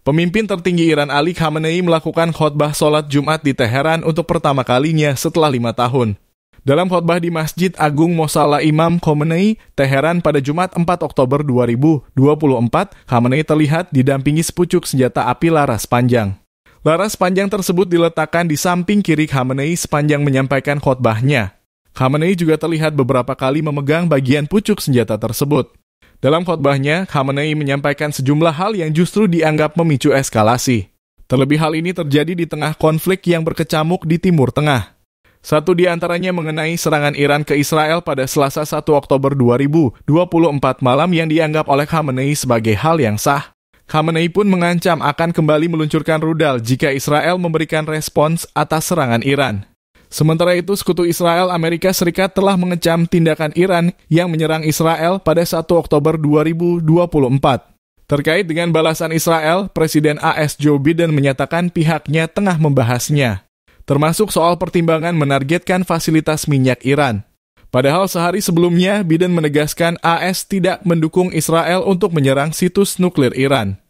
Pemimpin tertinggi Iran Ali Khamenei melakukan khotbah sholat Jumat di Teheran untuk pertama kalinya setelah lima tahun. Dalam khotbah di Masjid Agung Mosala Imam Khamenei, Teheran pada Jumat 4 Oktober 2024, Khamenei terlihat didampingi sepucuk senjata api laras panjang. Laras panjang tersebut diletakkan di samping kiri Khamenei sepanjang menyampaikan khotbahnya. Khamenei juga terlihat beberapa kali memegang bagian pucuk senjata tersebut. Dalam khotbahnya, Khamenei menyampaikan sejumlah hal yang justru dianggap memicu eskalasi. Terlebih hal ini terjadi di tengah konflik yang berkecamuk di Timur Tengah. Satu di antaranya mengenai serangan Iran ke Israel pada Selasa 1 Oktober 2024 malam yang dianggap oleh Khamenei sebagai hal yang sah. Khamenei pun mengancam akan kembali meluncurkan rudal jika Israel memberikan respons atas serangan Iran. Sementara itu, sekutu Israel Amerika Serikat telah mengecam tindakan Iran yang menyerang Israel pada 1 Oktober 2024. Terkait dengan balasan Israel, Presiden AS Joe Biden menyatakan pihaknya tengah membahasnya, termasuk soal pertimbangan menargetkan fasilitas minyak Iran. Padahal sehari sebelumnya, Biden menegaskan AS tidak mendukung Israel untuk menyerang situs nuklir Iran.